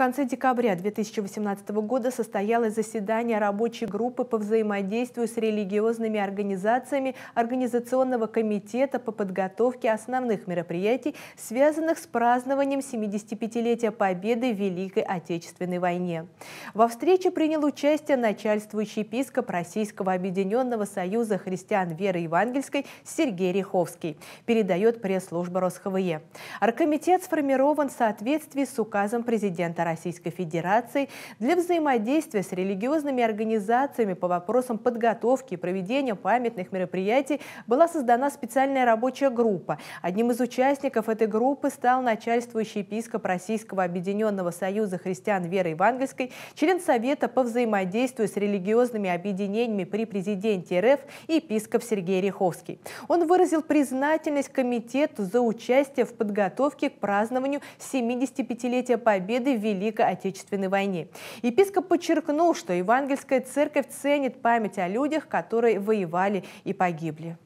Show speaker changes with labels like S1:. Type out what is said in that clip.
S1: конце декабря 2018 года состоялось заседание рабочей группы по взаимодействию с религиозными организациями Организационного комитета по подготовке основных мероприятий, связанных с празднованием 75-летия Победы в Великой Отечественной войне. Во встрече принял участие начальствующий епископ Российского Объединенного Союза христиан веры евангельской Сергей Риховский, передает пресс-служба РосХВЕ. Аркомитет сформирован в соответствии с указом президента Российской Федерации для взаимодействия с религиозными организациями по вопросам подготовки и проведения памятных мероприятий была создана специальная рабочая группа. Одним из участников этой группы стал начальствующий епископ Российского Объединенного Союза христиан веры евангельской, член Совета по взаимодействию с религиозными объединениями при президенте РФ и епископ Сергей Риховский. Он выразил признательность комитету за участие в подготовке к празднованию 75-летия Победы в Великой Великой Отечественной войне. Епископ подчеркнул, что Евангельская Церковь ценит память о людях, которые воевали и погибли.